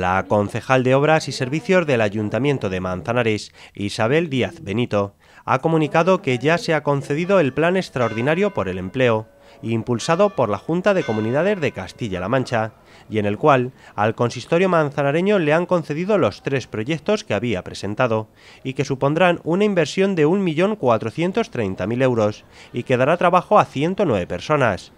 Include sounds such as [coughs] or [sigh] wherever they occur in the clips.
la concejal de Obras y Servicios del Ayuntamiento de Manzanares, Isabel Díaz Benito, ha comunicado que ya se ha concedido el Plan Extraordinario por el Empleo, impulsado por la Junta de Comunidades de Castilla-La Mancha, y en el cual al consistorio manzanareño le han concedido los tres proyectos que había presentado, y que supondrán una inversión de 1.430.000 euros, y que dará trabajo a 109 personas.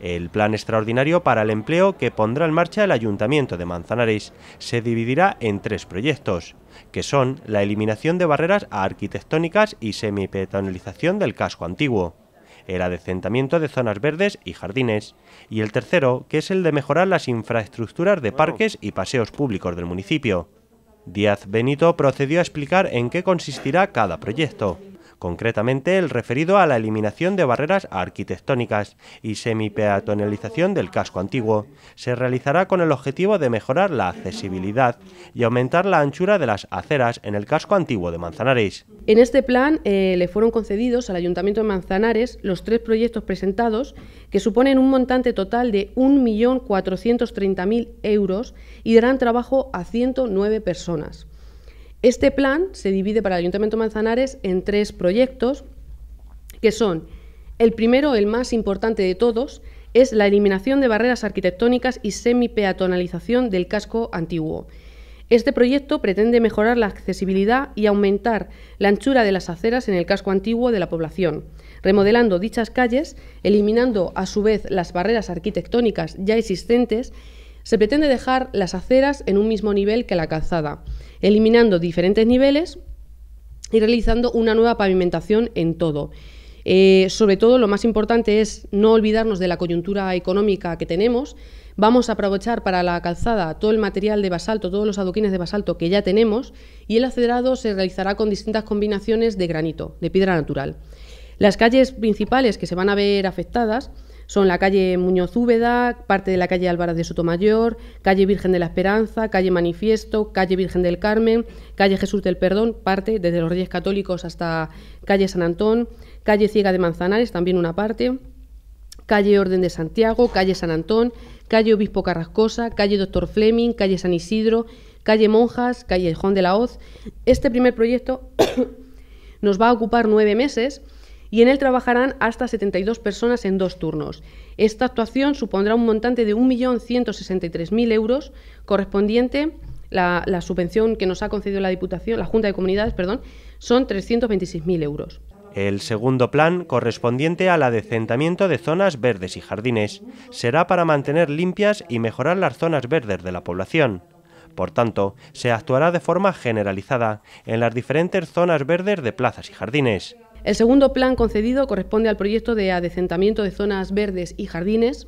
El plan extraordinario para el empleo que pondrá en marcha el Ayuntamiento de Manzanares se dividirá en tres proyectos, que son la eliminación de barreras arquitectónicas y semipetonalización del casco antiguo, el adecentamiento de zonas verdes y jardines, y el tercero, que es el de mejorar las infraestructuras de parques y paseos públicos del municipio. Díaz Benito procedió a explicar en qué consistirá cada proyecto concretamente el referido a la eliminación de barreras arquitectónicas y semipeatonalización del casco antiguo. Se realizará con el objetivo de mejorar la accesibilidad y aumentar la anchura de las aceras en el casco antiguo de Manzanares. En este plan eh, le fueron concedidos al Ayuntamiento de Manzanares los tres proyectos presentados que suponen un montante total de 1.430.000 euros y darán trabajo a 109 personas. Este plan se divide para el Ayuntamiento Manzanares en tres proyectos, que son el primero, el más importante de todos, es la eliminación de barreras arquitectónicas y semi-peatonalización del casco antiguo. Este proyecto pretende mejorar la accesibilidad y aumentar la anchura de las aceras en el casco antiguo de la población, remodelando dichas calles, eliminando a su vez las barreras arquitectónicas ya existentes se pretende dejar las aceras en un mismo nivel que la calzada, eliminando diferentes niveles y realizando una nueva pavimentación en todo. Eh, sobre todo, lo más importante es no olvidarnos de la coyuntura económica que tenemos. Vamos a aprovechar para la calzada todo el material de basalto, todos los adoquines de basalto que ya tenemos y el acerado se realizará con distintas combinaciones de granito, de piedra natural. Las calles principales que se van a ver afectadas son la calle Muñoz Úbeda, parte de la calle Álvarez de Sotomayor, calle Virgen de la Esperanza, calle Manifiesto, calle Virgen del Carmen, calle Jesús del Perdón, parte desde los Reyes Católicos hasta calle San Antón, calle Ciega de Manzanares, también una parte, calle Orden de Santiago, calle San Antón, calle Obispo Carrascosa, calle Doctor Fleming, calle San Isidro, calle Monjas, calle Juan de la Hoz. Este primer proyecto [coughs] nos va a ocupar nueve meses y en él trabajarán hasta 72 personas en dos turnos. Esta actuación supondrá un montante de 1.163.000 euros correspondiente la, la, subvención que nos ha concedido la Diputación, la Junta de Comunidades, perdón, son 326.000 euros. El segundo plan, correspondiente al adecentamiento de zonas verdes y jardines, será para mantener limpias y mejorar las zonas verdes de la población. Por tanto, se actuará de forma generalizada en las diferentes zonas verdes de plazas y jardines. El segundo plan concedido corresponde al proyecto de adecentamiento de zonas verdes y jardines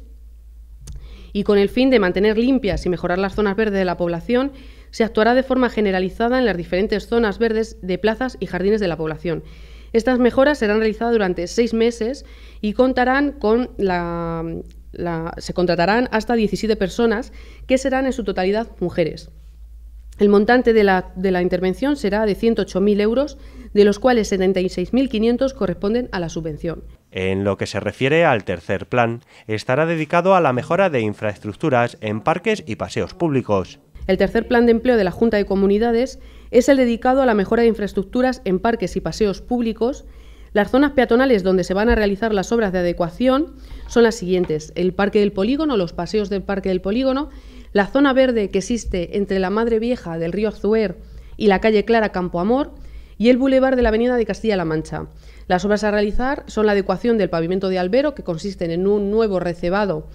y con el fin de mantener limpias y mejorar las zonas verdes de la población, se actuará de forma generalizada en las diferentes zonas verdes de plazas y jardines de la población. Estas mejoras serán realizadas durante seis meses y contarán con la, se contratarán hasta 17 personas que serán en su totalidad mujeres. El montante de la, intervención será de 108.000 euros, de los cuales 76.500 corresponden a la subvención. En lo que se refiere al tercer plan, estará dedicado a la mejora de infraestructuras en parques y paseos públicos. El tercer plan de empleo de la Junta de Comunidades es el dedicado a la mejora de infraestructuras en parques y paseos públicos. Las zonas peatonales donde se van a realizar las obras de adecuación son las siguientes. El Parque del Polígono, los paseos del Parque del Polígono, la zona verde que existe entre la Madre Vieja del río Azuer y la calle Clara Campoamor y el bulevar de la Avenida de Castilla-La Mancha. Las obras a realizar son la adecuación del pavimento de Albero, que consiste en un nuevo recebado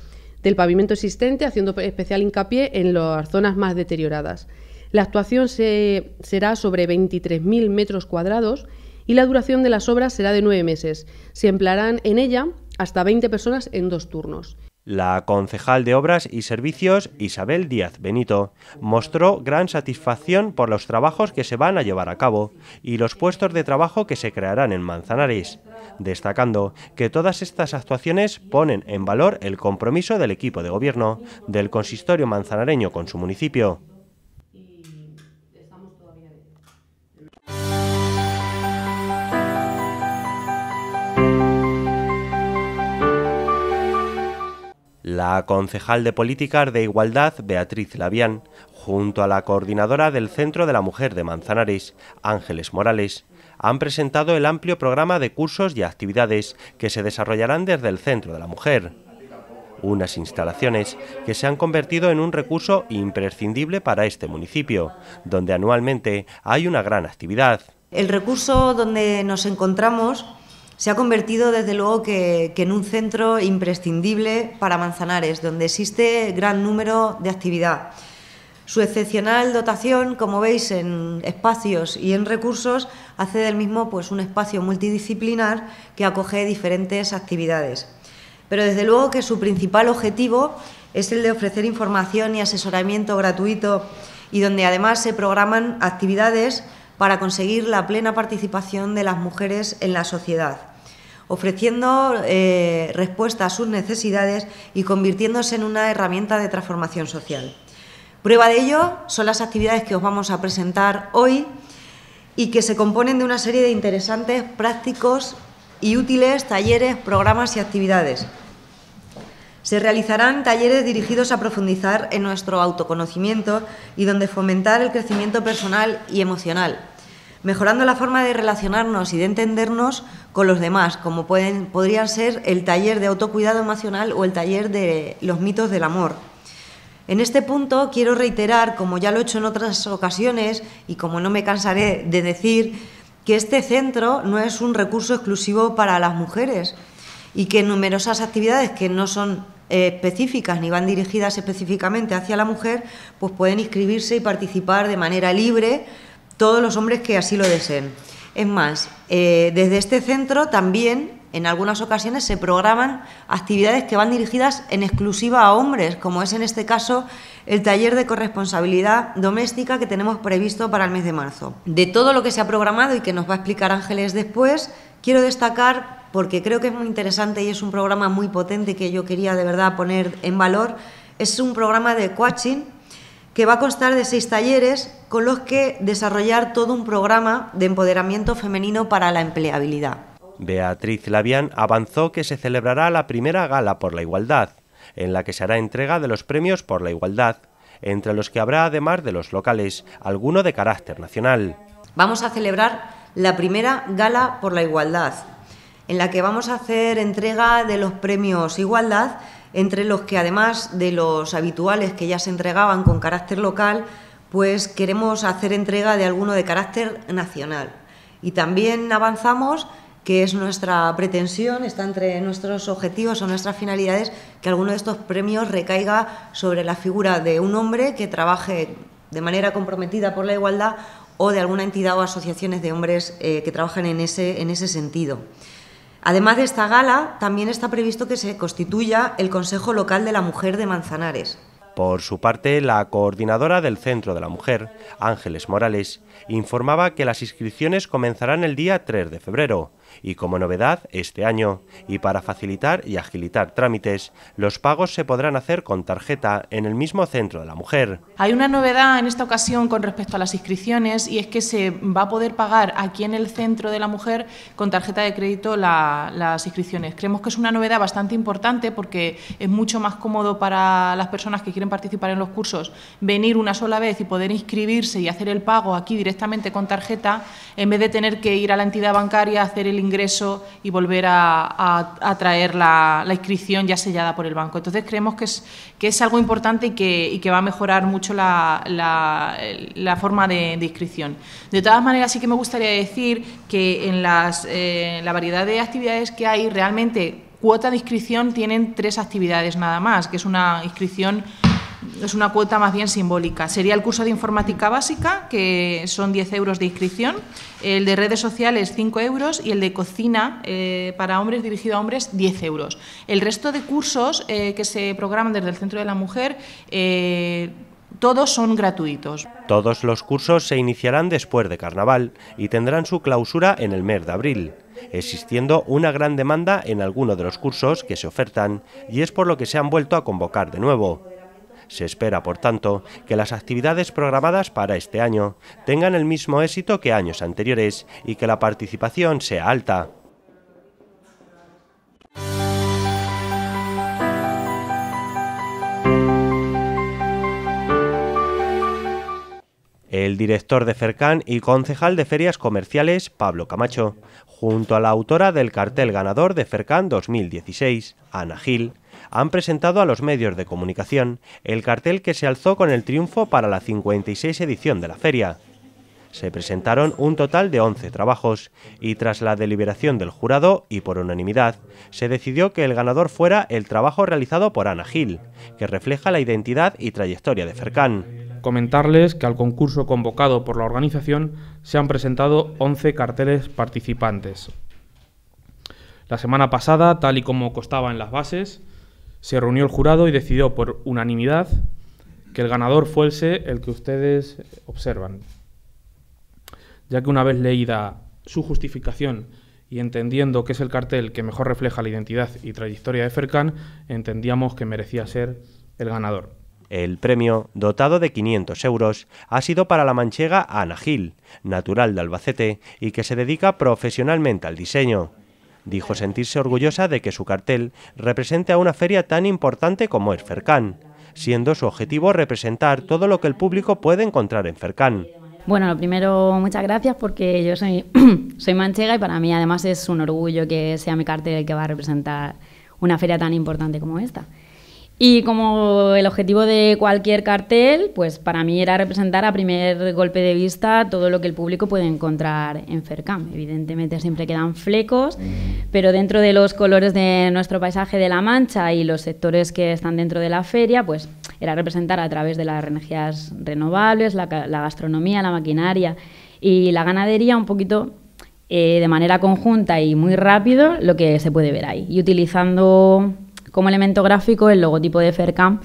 del pavimento existente, haciendo especial hincapié en las zonas más deterioradas. La actuación se, será sobre 23.000 metros cuadrados y la duración de las obras será de nueve meses. Se emplearán en ella hasta 20 personas en dos turnos. La concejal de Obras y Servicios, Isabel Díaz Benito, mostró gran satisfacción por los trabajos que se van a llevar a cabo y los puestos de trabajo que se crearán en Manzanares, destacando que todas estas actuaciones ponen en valor el compromiso del equipo de gobierno del consistorio manzanareño con su municipio. la concejal de Políticas de Igualdad, Beatriz Labián, junto a la coordinadora del Centro de la Mujer de Manzanares, Ángeles Morales, han presentado el amplio programa de cursos y actividades que se desarrollarán desde el Centro de la Mujer. Unas instalaciones que se han convertido en un recurso imprescindible para este municipio, donde anualmente hay una gran actividad. El recurso donde nos encontramos se ha convertido desde luego que, en un centro imprescindible para Manzanares, donde existe gran número de actividad. Su excepcional dotación, como veis, en espacios y en recursos, hace del mismo pues, un espacio multidisciplinar que acoge diferentes actividades. Pero desde luego que su principal objetivo es el de ofrecer información y asesoramiento gratuito y donde además se programan actividades para conseguir la plena participación de las mujeres en la sociedad ofreciendo eh, respuesta a sus necesidades y convirtiéndose en una herramienta de transformación social. Prueba de ello son las actividades que os vamos a presentar hoy y que se componen de una serie de interesantes, prácticos y útiles talleres, programas y actividades se realizarán talleres dirigidos a profundizar en nuestro autoconocimiento y donde fomentar el crecimiento personal y emocional, mejorando la forma de relacionarnos y de entendernos con los demás, como pueden, podrían ser el taller de autocuidado emocional o el taller de los mitos del amor. En este punto quiero reiterar, como ya lo he hecho en otras ocasiones y como no me cansaré de decir, que este centro no es un recurso exclusivo para las mujeres, y que numerosas actividades que no son eh, específicas ni van dirigidas específicamente hacia la mujer, pues pueden inscribirse y participar de manera libre todos los hombres que así lo deseen. Es más, eh, desde este centro también en algunas ocasiones se programan actividades que van dirigidas en exclusiva a hombres, como es en este caso el taller de corresponsabilidad doméstica que tenemos previsto para el mes de marzo. De todo lo que se ha programado y que nos va a explicar Ángeles después, quiero destacar, porque creo que es muy interesante y es un programa muy potente que yo quería de verdad poner en valor, es un programa de coaching que va a constar de seis talleres con los que desarrollar todo un programa de empoderamiento femenino para la empleabilidad. Beatriz lavian avanzó que se celebrará la primera gala por la igualdad, en la que se hará entrega de los premios por la igualdad, entre los que habrá además de los locales, alguno de carácter nacional. Vamos a celebrar la primera gala por la igualdad, en la que vamos a hacer entrega de los premios Igualdad, entre los que además de los habituales que ya se entregaban con carácter local, pues queremos hacer entrega de alguno de carácter nacional. Y también avanzamos, que es nuestra pretensión, está entre nuestros objetivos o nuestras finalidades, que alguno de estos premios recaiga sobre la figura de un hombre que trabaje de manera comprometida por la igualdad o de alguna entidad o asociaciones de hombres eh, que trabajan en ese, en ese sentido. Además de esta gala, también está previsto que se constituya el Consejo Local de la Mujer de Manzanares. Por su parte, la coordinadora del Centro de la Mujer, Ángeles Morales, informaba que las inscripciones comenzarán el día 3 de febrero y como novedad este año. Y para facilitar y agilitar trámites, los pagos se podrán hacer con tarjeta en el mismo centro de la mujer. Hay una novedad en esta ocasión con respecto a las inscripciones y es que se va a poder pagar aquí en el centro de la mujer con tarjeta de crédito las inscripciones. Creemos que es una novedad bastante importante porque es mucho más cómodo para las personas que quieren participar en los cursos venir una sola vez y poder inscribirse y hacer el pago aquí directamente con tarjeta en vez de tener que ir a la entidad bancaria a hacer el ingreso y volver a, traer la, inscripción ya sellada por el banco. Entonces creemos que es, que es algo importante y que, va a mejorar mucho la, forma de, inscripción. De todas maneras, sí que me gustaría decir que en eh, la variedad de actividades que hay realmente cuota de inscripción tienen tres actividades nada más, que es una inscripción es una cuota más bien simbólica. Sería el curso de informática básica, que son 10 euros de inscripción, el de redes sociales 5 euros y el de cocina eh, para hombres dirigido a hombres 10 euros. El resto de cursos eh, que se programan desde el Centro de la Mujer... Eh, todos son gratuitos. Todos los cursos se iniciarán después de Carnaval y tendrán su clausura en el mes de abril, existiendo una gran demanda en algunos de los cursos que se ofertan y es por lo que se han vuelto a convocar de nuevo. Se espera, por tanto, que las actividades programadas para este año tengan el mismo éxito que años anteriores y que la participación sea alta. el director de Fercan y concejal de ferias comerciales Pablo Camacho, junto a la autora del cartel ganador de Fercan 2016, Ana Gil, han presentado a los medios de comunicación el cartel que se alzó con el triunfo para la 56 edición de la feria. Se presentaron un total de 11 trabajos y tras la deliberación del jurado y por unanimidad, se decidió que el ganador fuera el trabajo realizado por Ana Gil, que refleja la identidad y trayectoria de Fercán comentarles que al concurso convocado por la organización se han presentado 11 carteles participantes. La semana pasada, tal y como costaba en las bases, se reunió el jurado y decidió por unanimidad que el ganador fuese el que ustedes observan. Ya que una vez leída su justificación y entendiendo que es el cartel que mejor refleja la identidad y trayectoria de Fercan, entendíamos que merecía ser el ganador. El premio, dotado de 500 euros, ha sido para la manchega Ana Gil, natural de Albacete y que se dedica profesionalmente al diseño. Dijo sentirse orgullosa de que su cartel represente a una feria tan importante como es Fercán, siendo su objetivo representar todo lo que el público puede encontrar en Fercán. Bueno, lo primero, muchas gracias porque yo soy, [clears throat] soy manchega y para mí además es un orgullo que sea mi cartel el que va a representar una feria tan importante como esta. Y como el objetivo de cualquier cartel, pues para mí era representar a primer golpe de vista todo lo que el público puede encontrar en Fercam. Evidentemente siempre quedan flecos, pero dentro de los colores de nuestro paisaje de la Mancha y los sectores que están dentro de la feria, pues era representar a través de las energías renovables, la, gastronomía, la maquinaria y la ganadería un poquito eh, de manera conjunta y muy rápido lo que se puede ver ahí. Y utilizando como elemento gráfico el logotipo de Fercam,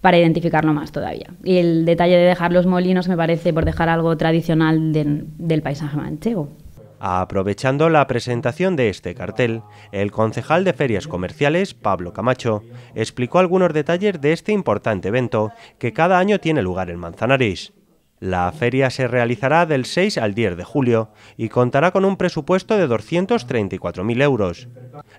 para identificarlo más todavía. Y el detalle de dejar los molinos me parece por dejar algo tradicional del paisaje manchego. Aprovechando la presentación de este cartel, el concejal de Ferias Comerciales, Pablo Camacho, explicó algunos detalles de este importante evento que cada año tiene lugar en Manzanares. La feria se realizará del 6 al 10 de julio y contará con un presupuesto de 234.000 euros.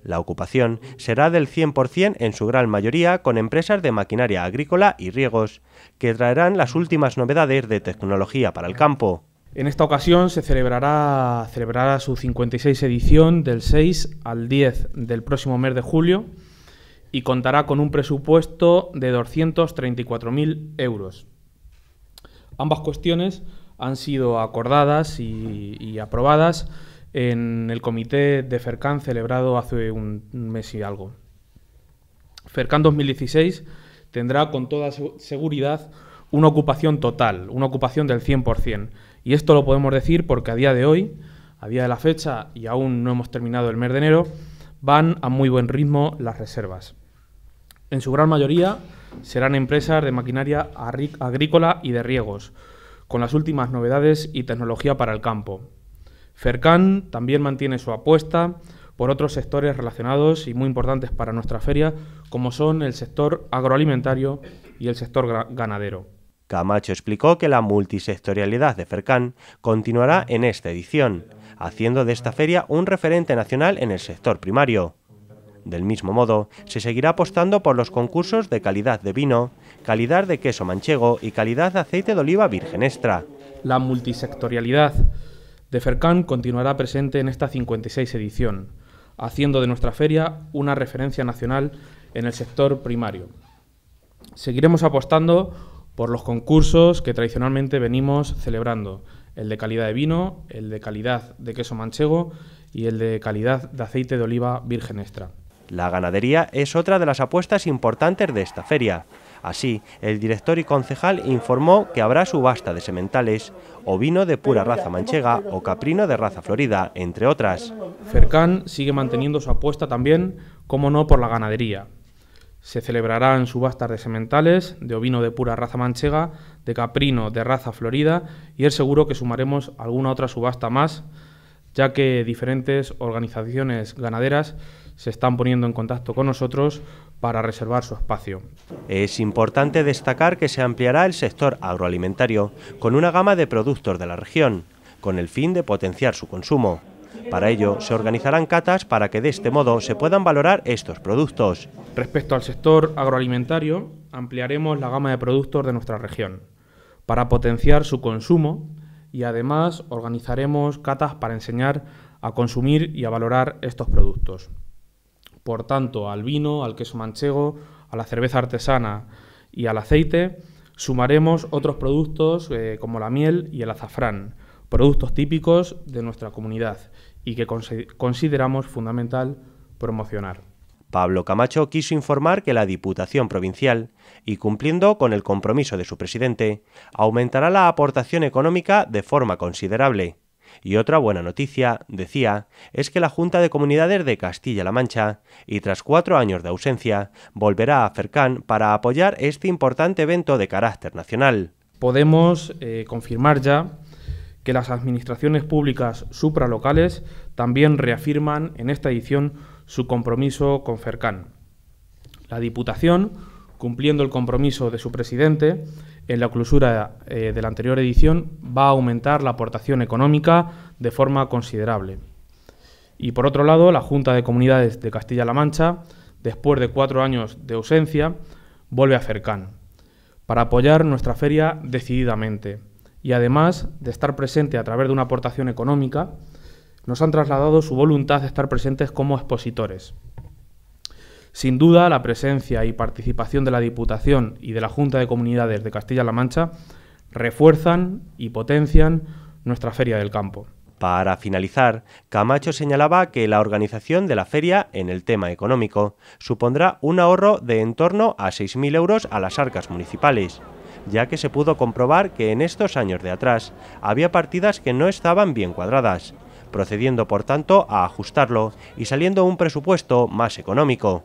La ocupación será del 100% en su gran mayoría con empresas de maquinaria agrícola y riegos, que traerán las últimas novedades de tecnología para el campo. En esta ocasión se celebrará, su 56 edición del 6 al 10 del próximo mes de julio y contará con un presupuesto de 234.000 euros. Ambas cuestiones han sido acordadas y, aprobadas en el comité de FERCAN celebrado hace un mes y algo. FERCAN 2016 tendrá con toda seguridad una ocupación total, una ocupación del 100%. Y esto lo podemos decir porque a día de hoy, a día de la fecha, y aún no hemos terminado el mes de enero, van a muy buen ritmo las reservas. En su gran mayoría serán empresas de maquinaria agrícola y de riegos, con las últimas novedades y tecnología para el campo. Fercan también mantiene su apuesta por otros sectores relacionados y muy importantes para nuestra feria, como son el sector agroalimentario y el sector ganadero. Camacho explicó que la multisectorialidad de Fercan continuará en esta edición, haciendo de esta feria un referente nacional en el sector primario. Del mismo modo, se seguirá apostando por los concursos de calidad de vino, calidad de queso manchego y calidad de aceite de oliva virgen extra. La multisectorialidad de Fercan continuará presente en esta 56 edición, haciendo de nuestra feria una referencia nacional en el sector primario. Seguiremos apostando por los concursos que tradicionalmente venimos celebrando, el de calidad de vino, el de calidad de queso manchego y el de calidad de aceite de oliva virgen extra. La ganadería es otra de las apuestas importantes de esta feria. Así, el director y concejal informó que habrá subasta de sementales, ovino de pura raza manchega o caprino de raza florida, entre otras. Fercan sigue manteniendo su apuesta también, como no, por la ganadería. Se celebrarán subastas de sementales, de ovino de pura raza manchega, de caprino de raza florida y es seguro que sumaremos alguna otra subasta más, ya que diferentes organizaciones ganaderas se están poniendo en contacto con nosotros para reservar su espacio. Es importante destacar que se ampliará el sector agroalimentario con una gama de productos de la región, con el fin de potenciar su consumo. Para ello, se organizarán catas para que de este modo se puedan valorar estos productos. Respecto al sector agroalimentario, ampliaremos la gama de productos de nuestra región para potenciar su consumo y además organizaremos catas para enseñar a consumir y a valorar estos productos por tanto al vino, al queso manchego, a la cerveza artesana y al aceite, sumaremos otros productos eh, como la miel y el azafrán, productos típicos de nuestra comunidad y que consideramos fundamental promocionar. Pablo Camacho quiso informar que la Diputación Provincial, y cumpliendo con el compromiso de su presidente, aumentará la aportación económica de forma considerable, y otra buena noticia, decía, es que la Junta de Comunidades de Castilla-La Mancha, y tras cuatro años de ausencia, volverá a Fercán para apoyar este importante evento de carácter nacional. Podemos eh, confirmar ya que las administraciones públicas supralocales también reafirman en esta edición su compromiso con Fercán. La Diputación, cumpliendo el compromiso de su presidente, en la clausura eh, de la anterior edición va a aumentar la aportación económica de forma considerable. Y por otro lado, la Junta de Comunidades de Castilla-La Mancha, después de cuatro años de ausencia, vuelve a Cercán... para apoyar nuestra feria decididamente. Y además de estar presente a través de una aportación económica, nos han trasladado su voluntad de estar presentes como expositores. Sin duda, la presencia y participación de la Diputación y de la Junta de Comunidades de Castilla-La Mancha refuerzan y potencian nuestra Feria del Campo. Para finalizar, Camacho señalaba que la organización de la feria en el tema económico supondrá un ahorro de en torno a 6.000 euros a las arcas municipales, ya que se pudo comprobar que en estos años de atrás había partidas que no estaban bien cuadradas, procediendo por tanto a ajustarlo y saliendo un presupuesto más económico.